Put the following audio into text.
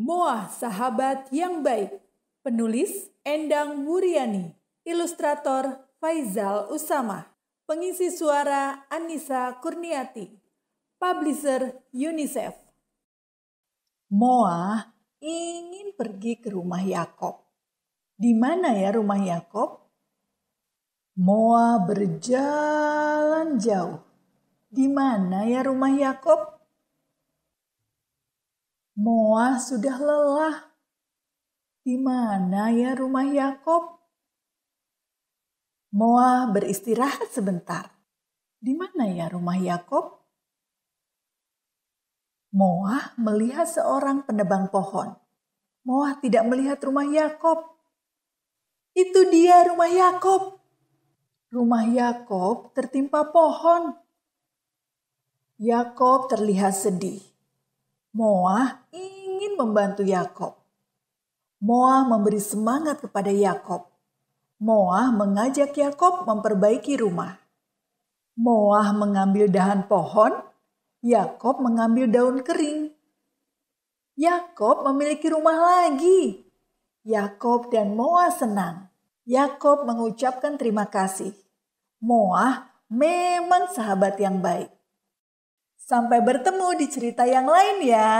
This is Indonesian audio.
Moa, Sahabat Yang Baik. Penulis Endang Wuryani, Ilustrator Faizal Usama. Pengisi suara Anissa Kurniati. Publisher UNICEF. Moa ingin pergi ke rumah Yakob. Di mana ya rumah Yakob? Moa berjalan jauh. Di mana ya rumah Yakob? Moa sudah lelah. Di mana ya rumah Yakob? Moa beristirahat sebentar. Di mana ya rumah Yakob? Moa melihat seorang penebang pohon. Moa tidak melihat rumah Yakob. Itu dia rumah Yakob. Rumah Yakob tertimpa pohon. Yakob terlihat sedih. Moah ingin membantu Yakob. Moah memberi semangat kepada Yakob. Moah mengajak Yakob memperbaiki rumah. Moah mengambil dahan pohon, Yakob mengambil daun kering. Yakob memiliki rumah lagi. Yakob dan Moah senang. Yakob mengucapkan terima kasih. Moah memang sahabat yang baik. Sampai bertemu di cerita yang lain ya.